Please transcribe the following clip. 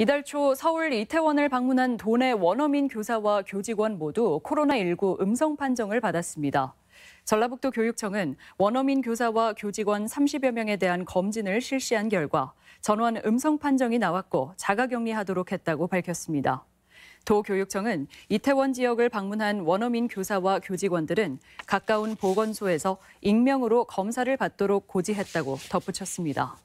이달 초 서울 이태원을 방문한 도내 원어민 교사와 교직원 모두 코로나19 음성 판정을 받았습니다. 전라북도 교육청은 원어민 교사와 교직원 30여 명에 대한 검진을 실시한 결과 전원 음성 판정이 나왔고 자가격리하도록 했다고 밝혔습니다. 도 교육청은 이태원 지역을 방문한 원어민 교사와 교직원들은 가까운 보건소에서 익명으로 검사를 받도록 고지했다고 덧붙였습니다.